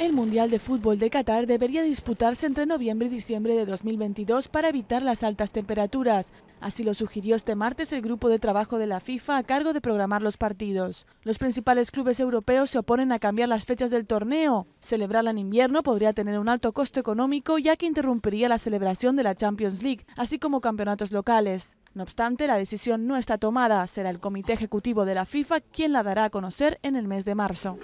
El Mundial de Fútbol de Qatar debería disputarse entre noviembre y diciembre de 2022 para evitar las altas temperaturas. Así lo sugirió este martes el grupo de trabajo de la FIFA a cargo de programar los partidos. Los principales clubes europeos se oponen a cambiar las fechas del torneo. Celebrarla en invierno podría tener un alto costo económico ya que interrumpiría la celebración de la Champions League, así como campeonatos locales. No obstante, la decisión no está tomada. Será el comité ejecutivo de la FIFA quien la dará a conocer en el mes de marzo.